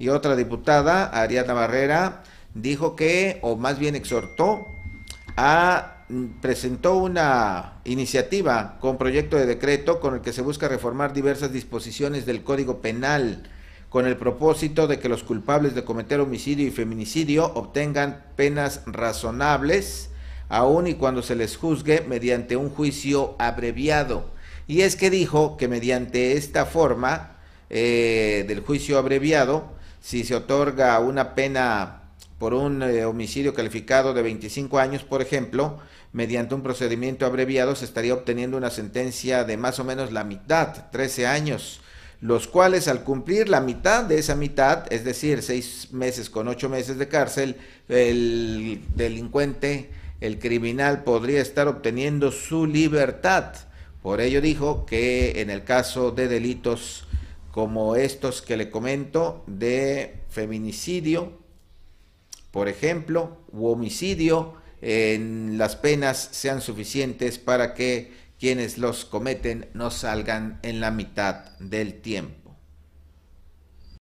Y otra diputada, Ariadna Barrera, dijo que, o más bien exhortó, a mm, presentó una iniciativa con proyecto de decreto con el que se busca reformar diversas disposiciones del Código Penal con el propósito de que los culpables de cometer homicidio y feminicidio obtengan penas razonables aun y cuando se les juzgue mediante un juicio abreviado. Y es que dijo que mediante esta forma eh, del juicio abreviado, si se otorga una pena por un eh, homicidio calificado de 25 años, por ejemplo, mediante un procedimiento abreviado se estaría obteniendo una sentencia de más o menos la mitad, 13 años, los cuales al cumplir la mitad de esa mitad, es decir, 6 meses con 8 meses de cárcel, el delincuente, el criminal podría estar obteniendo su libertad. Por ello dijo que en el caso de delitos como estos que le comento de feminicidio, por ejemplo, u homicidio, en las penas sean suficientes para que quienes los cometen no salgan en la mitad del tiempo.